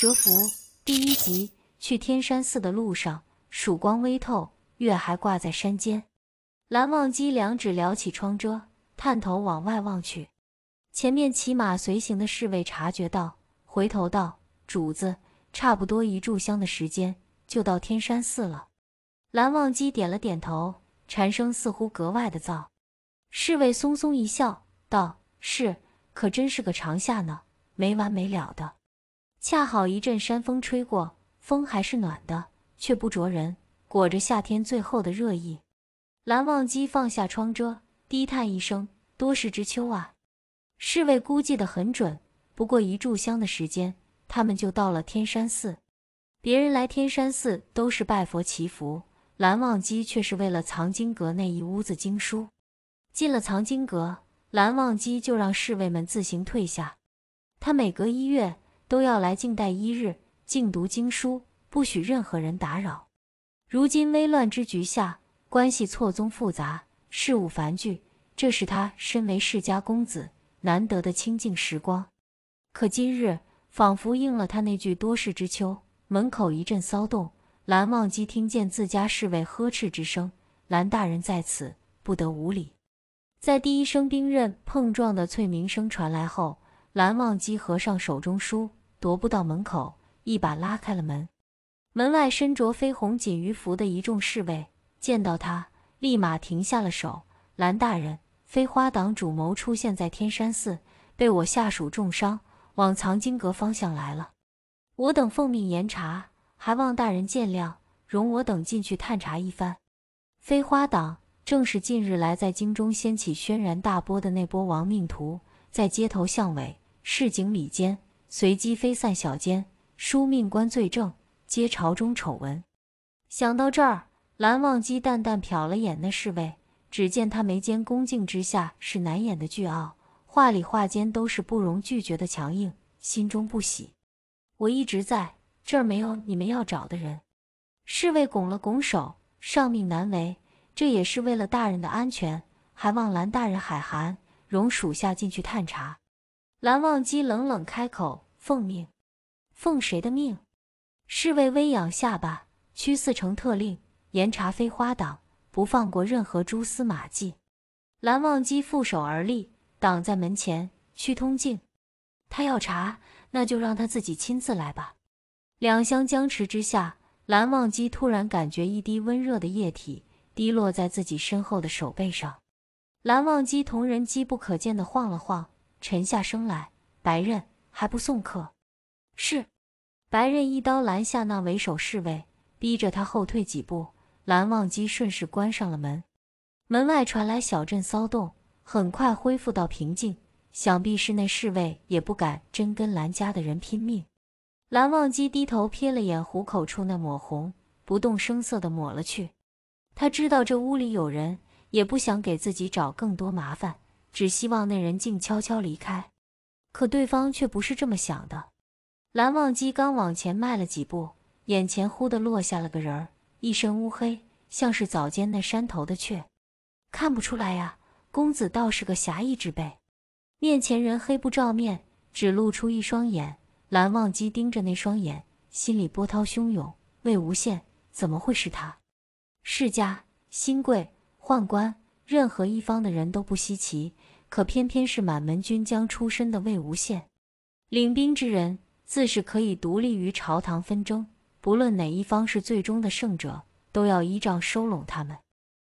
《折伏》第一集，去天山寺的路上，曙光微透，月还挂在山间。蓝忘机两指撩起窗遮，探头往外望去。前面骑马随行的侍卫察觉到，回头道：“主子，差不多一炷香的时间就到天山寺了。”蓝忘机点了点头。蝉声似乎格外的噪。侍卫松松一笑，道：“是，可真是个长夏呢，没完没了的。”恰好一阵山风吹过，风还是暖的，却不灼人，裹着夏天最后的热意。蓝忘机放下窗遮，低叹一声：“多事之秋啊。”侍卫估计的很准，不过一炷香的时间，他们就到了天山寺。别人来天山寺都是拜佛祈福，蓝忘机却是为了藏经阁那一屋子经书。进了藏经阁，蓝忘机就让侍卫们自行退下。他每隔一月。都要来静待一日，静读经书，不许任何人打扰。如今危乱之局下，关系错综复杂，事务繁剧，这是他身为世家公子难得的清静时光。可今日仿佛应了他那句“多事之秋”，门口一阵骚动。蓝忘机听见自家侍卫呵斥之声：“蓝大人在此，不得无礼。”在第一声兵刃碰撞的脆鸣声传来后，蓝忘机合上手中书。踱步到门口，一把拉开了门。门外身着绯红锦鱼服的一众侍卫见到他，立马停下了手。蓝大人，飞花党主谋出现在天山寺，被我下属重伤，往藏经阁方向来了。我等奉命严查，还望大人见谅，容我等进去探查一番。飞花党正是近日来在京中掀起轩然大波的那波亡命徒，在街头巷尾、市井里间。随机飞散小奸，书命官罪证，皆朝中丑闻。想到这儿，蓝忘机淡淡瞟了眼那侍卫，只见他眉间恭敬之下是难掩的倨傲，话里话间都是不容拒绝的强硬，心中不喜。我一直在这儿，没有你们要找的人。侍卫拱了拱手，上命难违，这也是为了大人的安全，还望蓝大人海涵，容属下进去探查。蓝忘机冷冷开口：“奉命，奉谁的命？”侍卫微仰下巴，屈四成特令严查飞花党，不放过任何蛛丝马迹。蓝忘机负手而立，挡在门前。屈通敬，他要查，那就让他自己亲自来吧。两相僵持之下，蓝忘机突然感觉一滴温热的液体滴落在自己身后的手背上。蓝忘机同仁机不可见的晃了晃。沉下声来，白刃还不送客？是。白刃一刀拦下那为首侍卫，逼着他后退几步。蓝忘机顺势关上了门。门外传来小镇骚动，很快恢复到平静。想必是那侍卫也不敢真跟蓝家的人拼命。蓝忘机低头瞥了眼虎口处那抹红，不动声色地抹了去。他知道这屋里有人，也不想给自己找更多麻烦。只希望那人静悄悄离开，可对方却不是这么想的。蓝忘机刚往前迈了几步，眼前忽地落下了个人儿，一身乌黑，像是早间那山头的雀。看不出来呀，公子倒是个侠义之辈。面前人黑不照面，只露出一双眼。蓝忘机盯着那双眼，心里波涛汹涌。魏无羡怎么会是他？世家新贵宦官。任何一方的人都不稀奇，可偏偏是满门军将出身的魏无羡，领兵之人自是可以独立于朝堂纷争。不论哪一方是最终的胜者，都要依仗收拢他们。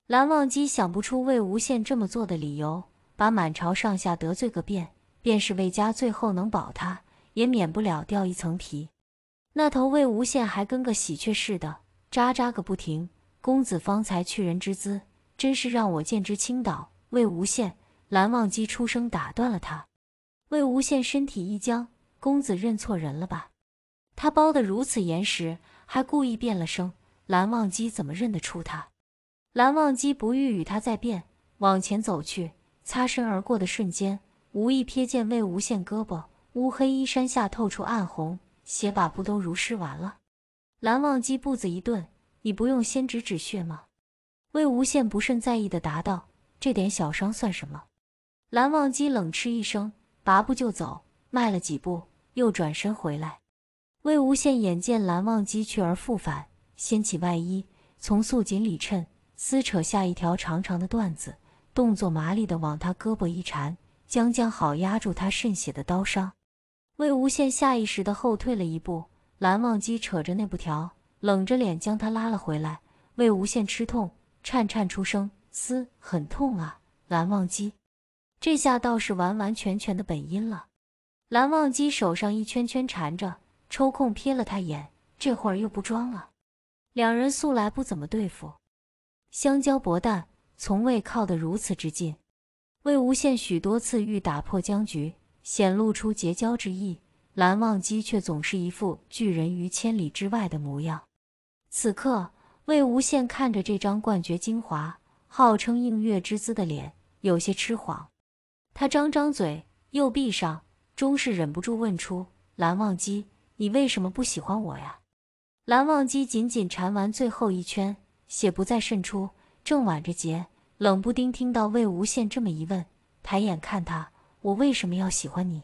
蓝忘机想不出魏无羡这么做的理由，把满朝上下得罪个遍，便是魏家最后能保他，也免不了掉一层皮。那头魏无羡还跟个喜鹊似的喳喳个不停，公子方才去人之资。真是让我见之倾倒。魏无羡，蓝忘机出声打断了他。魏无羡身体一僵：“公子认错人了吧？他包得如此严实，还故意变了声，蓝忘机怎么认得出他？”蓝忘机不欲与他再辩，往前走去。擦身而过的瞬间，无意瞥见魏无羡胳膊乌黑衣衫下透出暗红，血把不都如诗完了。蓝忘机步子一顿：“你不用先止止血吗？”魏无羡不甚在意地答道：“这点小伤算什么？”蓝忘机冷嗤一声，拔步就走，迈了几步，又转身回来。魏无羡眼见蓝忘机去而复返，掀起外衣，从素锦里衬撕扯下一条长长的缎子，动作麻利地往他胳膊一缠，将将好压住他渗血的刀伤。魏无羡下意识地后退了一步，蓝忘机扯着那布条，冷着脸将他拉了回来。魏无羡吃痛。颤颤出声，嘶，很痛啊！蓝忘机，这下倒是完完全全的本音了。蓝忘机手上一圈圈缠着，抽空瞥了他眼，这会儿又不装了。两人素来不怎么对付，相交薄淡，从未靠得如此之近。魏无羡许多次欲打破僵局，显露出结交之意，蓝忘机却总是一副拒人于千里之外的模样。此刻。魏无羡看着这张冠绝精华、号称映月之姿的脸，有些痴狂。他张张嘴又闭上，终是忍不住问出：“蓝忘机，你为什么不喜欢我呀？”蓝忘机紧紧缠完最后一圈，血不再渗出，正挽着结，冷不丁听到魏无羡这么一问，抬眼看他：“我为什么要喜欢你？”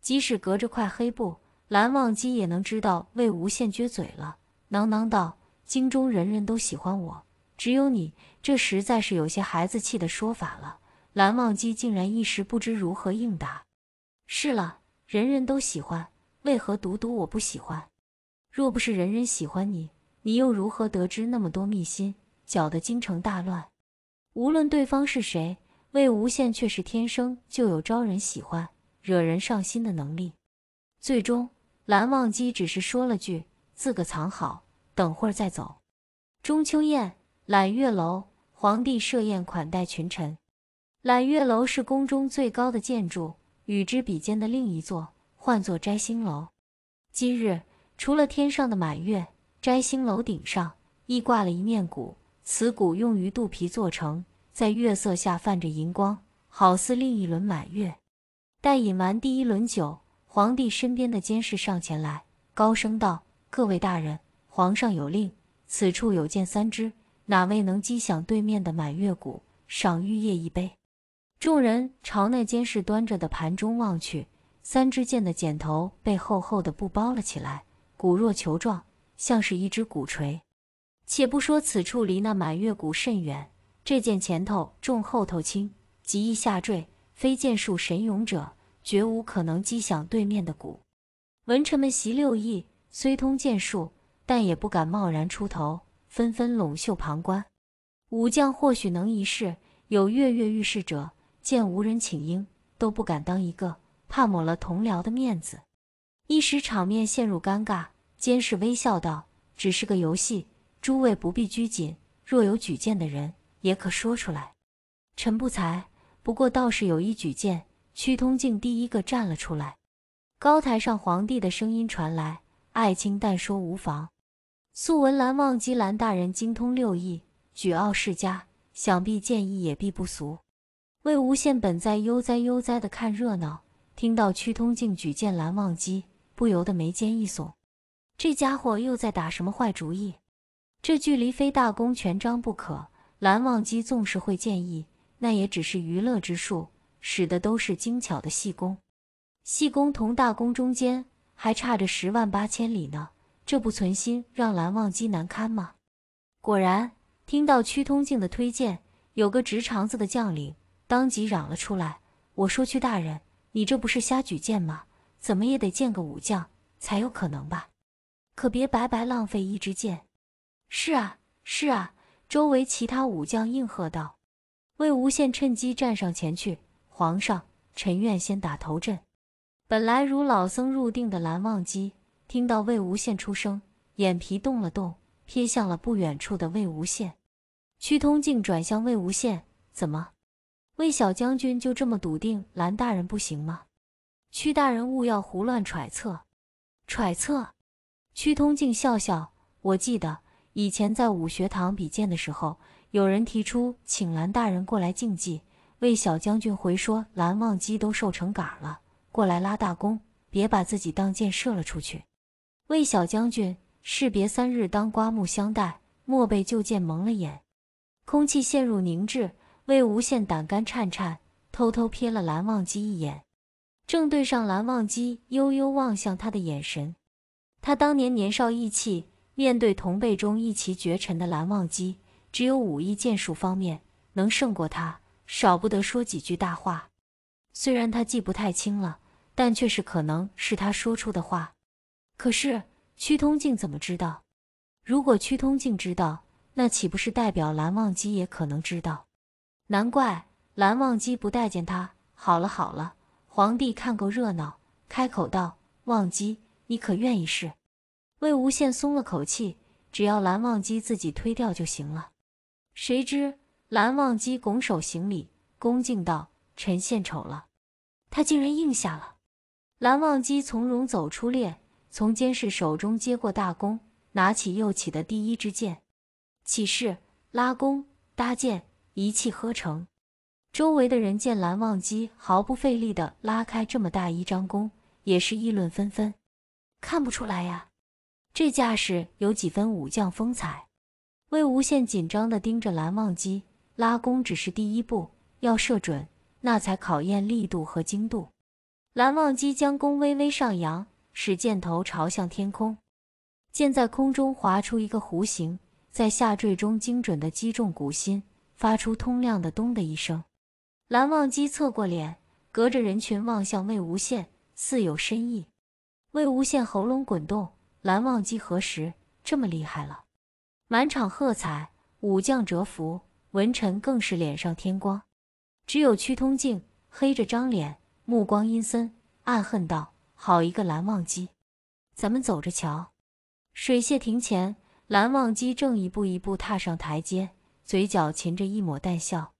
即使隔着块黑布，蓝忘机也能知道魏无羡撅嘴了，囔囔道。京中人人都喜欢我，只有你，这实在是有些孩子气的说法了。蓝忘机竟然一时不知如何应答。是了，人人都喜欢，为何独独我不喜欢？若不是人人喜欢你，你又如何得知那么多秘心，搅得京城大乱？无论对方是谁，魏无羡却是天生就有招人喜欢、惹人上心的能力。最终，蓝忘机只是说了句：“自个藏好。”等会儿再走。中秋宴，揽月楼，皇帝设宴款待群臣。揽月楼是宫中最高的建筑，与之比肩的另一座唤作摘星楼。今日除了天上的满月，摘星楼顶上亦挂了一面鼓，此鼓用于肚皮做成，在月色下泛着银光，好似另一轮满月。待饮完第一轮酒，皇帝身边的监视上前来，高声道：“各位大人。”皇上有令，此处有剑三支，哪位能击响对面的满月鼓，赏玉液一杯？众人朝那监视端着的盘中望去，三支剑的剪头被厚厚的布包了起来，骨若球状，像是一支鼓槌。且不说此处离那满月鼓甚远，这剑前头重后头轻，极易下坠，非剑术神勇者，绝无可能击响对面的鼓。文臣们习六艺，虽通剑术。但也不敢贸然出头，纷纷拢袖旁观。武将或许能一试，有跃跃欲试者，见无人请缨，都不敢当一个，怕抹了同僚的面子。一时场面陷入尴尬。监视微笑道：“只是个游戏，诸位不必拘谨。若有举荐的人，也可说出来。”臣不才，不过倒是有意举荐。屈通敬第一个站了出来。高台上，皇帝的声音传来：“爱卿，但说无妨。”素闻蓝忘机蓝大人精通六艺，举傲世家，想必剑艺也必不俗。魏无羡本在悠哉悠哉的看热闹，听到屈通敬举荐蓝忘机，不由得眉间一耸，这家伙又在打什么坏主意？这距离非大功全章不可。蓝忘机纵是会剑意，那也只是娱乐之术，使的都是精巧的细功，细功同大功中间还差着十万八千里呢。这不存心让蓝忘机难堪吗？果然，听到屈通敬的推荐，有个直肠子的将领当即嚷了出来：“我说屈大人，你这不是瞎举荐吗？怎么也得见个武将才有可能吧？可别白白浪费一支箭！”“是啊，是啊！”周围其他武将应和道。魏无羡趁机站上前去：“皇上，臣愿先打头阵。”本来如老僧入定的蓝忘机。听到魏无羡出声，眼皮动了动，瞥向了不远处的魏无羡。屈通敬转向魏无羡：“怎么，魏小将军就这么笃定蓝大人不行吗？”屈大人勿要胡乱揣测。揣测？屈通敬笑笑：“我记得以前在武学堂比剑的时候，有人提出请蓝大人过来竞技，魏小将军回说蓝忘机都瘦成杆儿了，过来拉大弓，别把自己当箭射了出去。”魏小将军，士别三日，当刮目相待，莫被旧剑蒙了眼。空气陷入凝滞，魏无羡胆肝颤颤，偷偷瞥了蓝忘机一眼，正对上蓝忘机悠悠望向他的眼神。他当年年少意气，面对同辈中一骑绝尘的蓝忘机，只有武艺剑术方面能胜过他，少不得说几句大话。虽然他记不太清了，但却是可能是他说出的话。可是屈通镜怎么知道？如果屈通镜知道，那岂不是代表蓝忘机也可能知道？难怪蓝忘机不待见他。好了好了，皇帝看够热闹，开口道：“忘机，你可愿意试？”魏无羡松了口气，只要蓝忘机自己推掉就行了。谁知蓝忘机拱手行礼，恭敬道：“臣献丑了。”他竟然应下了。蓝忘机从容走出列。从监视手中接过大弓，拿起右起的第一支箭，起势拉弓搭箭，一气呵成。周围的人见蓝忘机毫不费力地拉开这么大一张弓，也是议论纷纷。看不出来呀，这架势有几分武将风采。魏无羡紧张地盯着蓝忘机，拉弓只是第一步，要射准，那才考验力度和精度。蓝忘机将弓微微上扬。使箭头朝向天空，箭在空中划出一个弧形，在下坠中精准地击中骨心，发出通亮的“咚”的一声。蓝忘机侧过脸，隔着人群望向魏无羡，似有深意。魏无羡喉咙滚动，蓝忘机何时这么厉害了？满场喝彩，武将折服，文臣更是脸上添光。只有屈通镜黑着张脸，目光阴森，暗恨道。好一个蓝忘机，咱们走着瞧。水榭亭前，蓝忘机正一步一步踏上台阶，嘴角噙着一抹淡笑。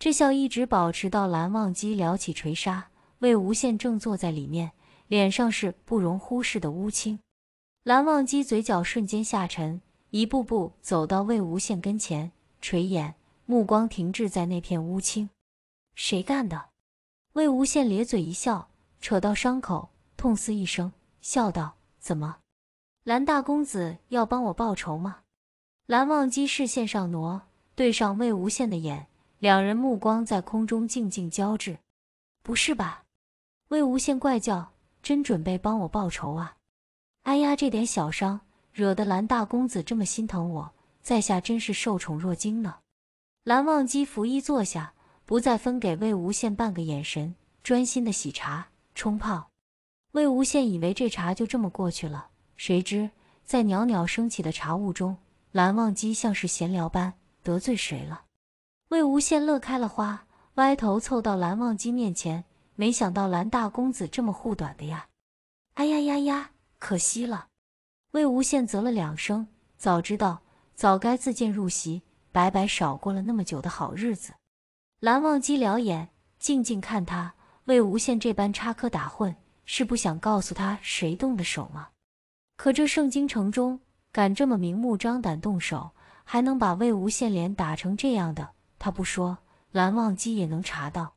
这笑一直保持到蓝忘机撩起垂纱，魏无羡正坐在里面，脸上是不容忽视的乌青。蓝忘机嘴角瞬间下沉，一步步走到魏无羡跟前，垂眼，目光停滞在那片乌青。谁干的？魏无羡咧嘴一笑，扯到伤口。痛嘶一声，笑道：“怎么，蓝大公子要帮我报仇吗？”蓝忘机视线上挪，对上魏无羡的眼，两人目光在空中静静交织。“不是吧？”魏无羡怪叫，“真准备帮我报仇啊？”“哎呀，这点小伤，惹得蓝大公子这么心疼我，在下真是受宠若惊呢。”蓝忘机拂衣坐下，不再分给魏无羡半个眼神，专心的洗茶、冲泡。魏无羡以为这茬就这么过去了，谁知在袅袅升起的茶雾中，蓝忘机像是闲聊般：“得罪谁了？”魏无羡乐开了花，歪头凑到蓝忘机面前，没想到蓝大公子这么护短的呀！哎呀呀呀，可惜了！魏无羡啧了两声，早知道早该自荐入席，白白少过了那么久的好日子。蓝忘机撩眼，静静看他，魏无羡这般插科打诨。是不想告诉他谁动的手吗？可这圣京城中，敢这么明目张胆动手，还能把魏无羡脸打成这样的，他不说，蓝忘机也能查到。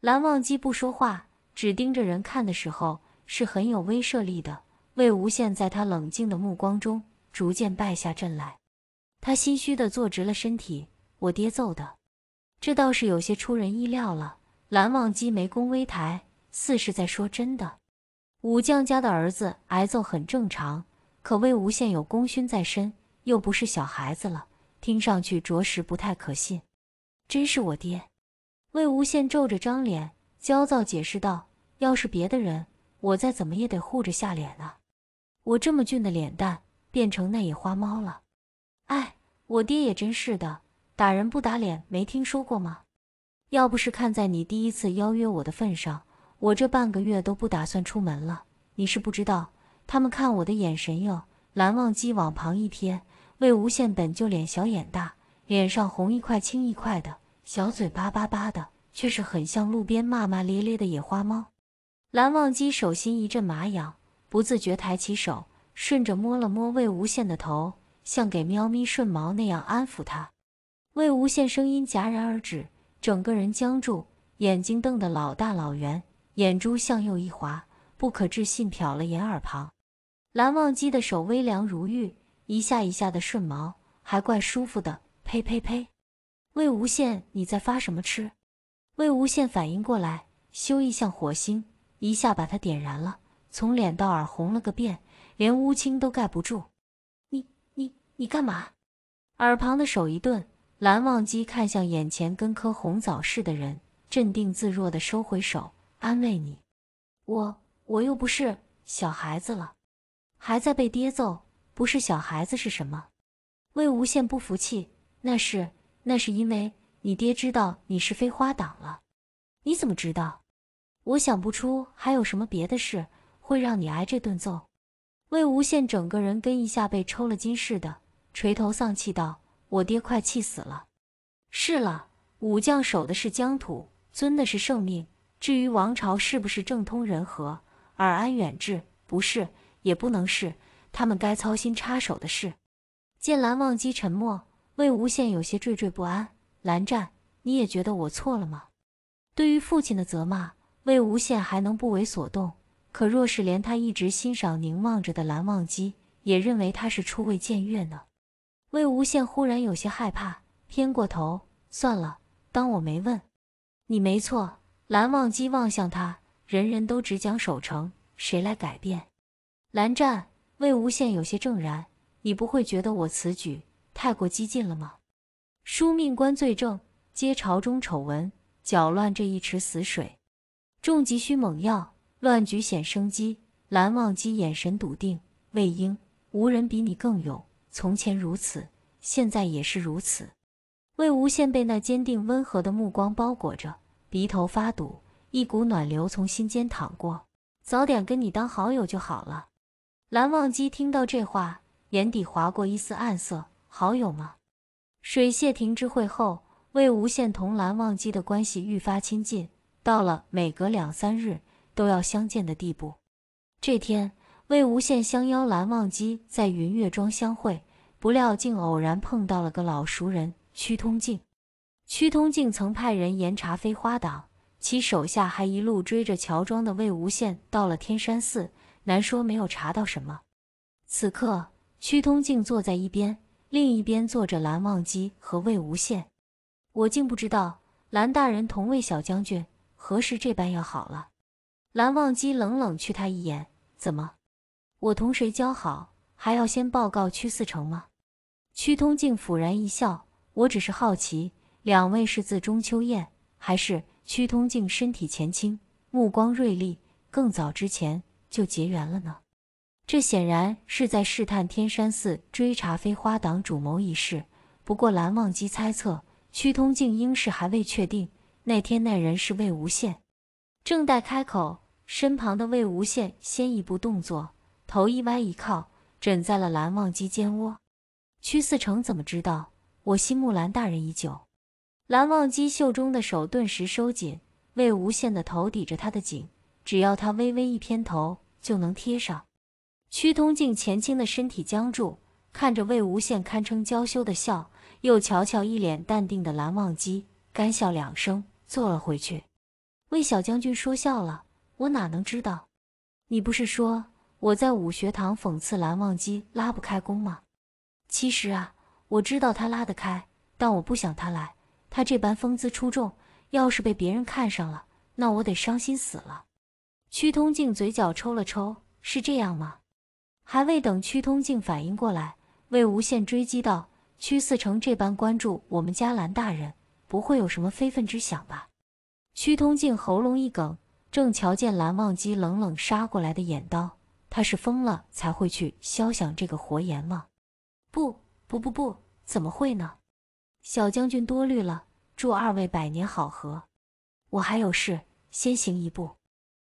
蓝忘机不说话，只盯着人看的时候是很有威慑力的。魏无羡在他冷静的目光中逐渐败下阵来，他心虚地坐直了身体：“我爹揍的，这倒是有些出人意料了。”蓝忘机没攻微抬，似是在说真的。武将家的儿子挨揍很正常，可魏无羡有功勋在身，又不是小孩子了，听上去着实不太可信。真是我爹！魏无羡皱着张脸，焦躁解释道：“要是别的人，我再怎么也得护着下脸啊！我这么俊的脸蛋，变成那野花猫了！哎，我爹也真是的，打人不打脸，没听说过吗？要不是看在你第一次邀约我的份上……”我这半个月都不打算出门了。你是不知道，他们看我的眼神哟。蓝忘机往旁一瞥，魏无羡本就脸小眼大，脸上红一块青一块的，小嘴巴巴巴的，却是很像路边骂骂咧咧的野花猫。蓝忘机手心一阵麻痒，不自觉抬起手，顺着摸了摸魏无羡的头，像给喵咪顺毛那样安抚他。魏无羡声音戛然而止，整个人僵住，眼睛瞪得老大老圆。眼珠向右一滑，不可置信瞟了眼耳旁，蓝忘机的手微凉如玉，一下一下的顺毛，还怪舒服的。呸呸呸！魏无羡，你在发什么痴？魏无羡反应过来，修意像火星，一下把他点燃了，从脸到耳红了个遍，连乌青都盖不住。你你你干嘛？耳旁的手一顿，蓝忘机看向眼前跟颗红枣似的人，镇定自若的收回手。安慰你，我我又不是小孩子了，还在被爹揍，不是小孩子是什么？魏无羡不服气，那是那是因为你爹知道你是飞花党了，你怎么知道？我想不出还有什么别的事会让你挨这顿揍。魏无羡整个人跟一下被抽了筋似的，垂头丧气道：“我爹快气死了。”是了，武将守的是疆土，尊的是圣命。至于王朝是不是正通人和，尔安远治，不是，也不能是他们该操心插手的事。见蓝忘机沉默，魏无羡有些惴惴不安。蓝湛，你也觉得我错了吗？对于父亲的责骂，魏无羡还能不为所动，可若是连他一直欣赏凝望着的蓝忘机也认为他是初未见月呢？魏无羡忽然有些害怕，偏过头，算了，当我没问。你没错。蓝忘机望向他，人人都只讲守成，谁来改变？蓝湛、魏无羡有些怔然，你不会觉得我此举太过激进了吗？枢命官罪证，皆朝中丑闻，搅乱这一池死水。重疾需猛药，乱局显生机。蓝忘机眼神笃定，魏婴，无人比你更勇。从前如此，现在也是如此。魏无羡被那坚定温和的目光包裹着。鼻头发堵，一股暖流从心间淌过。早点跟你当好友就好了。蓝忘机听到这话，眼底划过一丝暗色。好友吗？水榭亭之会后，魏无羡同蓝忘机的关系愈发亲近，到了每隔两三日都要相见的地步。这天，魏无羡相邀蓝忘机在云月庄相会，不料竟偶然碰到了个老熟人屈通镜。屈通敬曾派人严查飞花党，其手下还一路追着乔装的魏无羡到了天山寺，难说没有查到什么。此刻，屈通敬坐在一边，另一边坐着蓝忘机和魏无羡。我竟不知道蓝大人同魏小将军何时这般要好了。蓝忘机冷冷觑他一眼：“怎么？我同谁交好，还要先报告屈四成吗？”屈通敬抚然一笑：“我只是好奇。”两位是自中秋宴，还是屈通敬身体前倾，目光锐利，更早之前就结缘了呢？这显然是在试探天山寺追查飞花党主谋一事。不过蓝忘机猜测，屈通敬应是还未确定那天那人是魏无羡。正待开口，身旁的魏无羡先一步动作，头一歪一靠，枕在了蓝忘机肩窝。屈四成怎么知道我心慕蓝大人已久？蓝忘机袖中的手顿时收紧，魏无羡的头抵着他的颈，只要他微微一偏头，就能贴上。屈通镜前倾的身体僵住，看着魏无羡堪称娇羞的笑，又瞧瞧一脸淡定的蓝忘机，干笑两声，坐了回去。魏小将军说笑了，我哪能知道？你不是说我在武学堂讽刺蓝忘机拉不开弓吗？其实啊，我知道他拉得开，但我不想他来。他这般风姿出众，要是被别人看上了，那我得伤心死了。屈通镜嘴角抽了抽，是这样吗？还未等屈通镜反应过来，魏无羡追击道：“屈四成这般关注我们家蓝大人，不会有什么非分之想吧？”屈通镜喉咙一梗，正瞧见蓝忘机冷冷杀过来的眼刀，他是疯了才会去肖想这个活阎王？不不不不，怎么会呢？小将军多虑了，祝二位百年好合。我还有事，先行一步。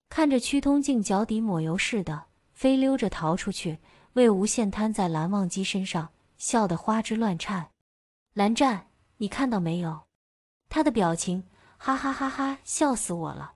看着屈通镜脚底抹油似的飞溜着逃出去，魏无羡瘫在蓝忘机身上，笑得花枝乱颤。蓝湛，你看到没有？他的表情，哈哈哈哈，笑死我了。